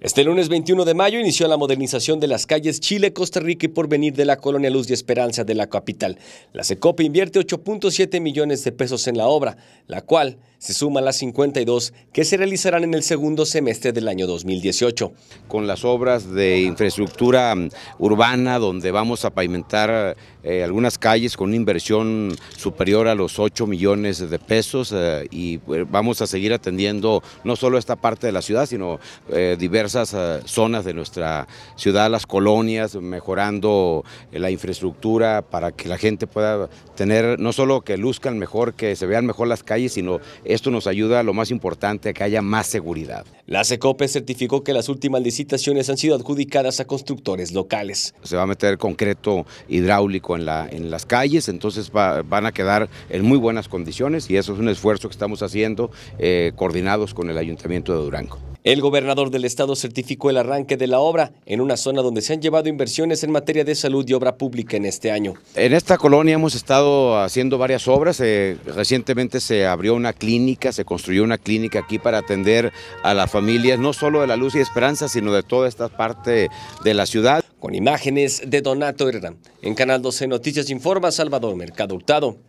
Este lunes 21 de mayo inició la modernización de las calles Chile, Costa Rica y Porvenir de la colonia Luz y Esperanza de la capital. La CECOP invierte 8.7 millones de pesos en la obra, la cual se suman las 52 que se realizarán en el segundo semestre del año 2018. Con las obras de infraestructura mm, urbana, donde vamos a pavimentar eh, algunas calles con una inversión superior a los 8 millones de pesos eh, y eh, vamos a seguir atendiendo no solo esta parte de la ciudad, sino diversas zonas de nuestra ciudad, las colonias, mejorando la infraestructura para que la gente pueda tener, no solo que luzcan mejor, que se vean mejor las calles, sino esto nos ayuda, lo más importante, a que haya más seguridad. La CECOPE certificó que las últimas licitaciones han sido adjudicadas a constructores locales. Se va a meter concreto hidráulico en, las calles, entonces van a quedar en muy buenas condiciones y eso es un esfuerzo que estamos haciendo eh, coordinados con el Ayuntamiento de Durango. El gobernador del estado certificó el arranque de la obra en una zona donde se han llevado inversiones en materia de salud y obra pública en este año. En esta colonia hemos estado haciendo varias obras. Eh, recientemente se abrió una clínica, se construyó una clínica aquí para atender a las familias, no solo de la Luz y Esperanza, sino de toda esta parte de la ciudad. Con imágenes de Donato Herrera. En Canal 12 Noticias Informa Salvador Mercado Hurtado.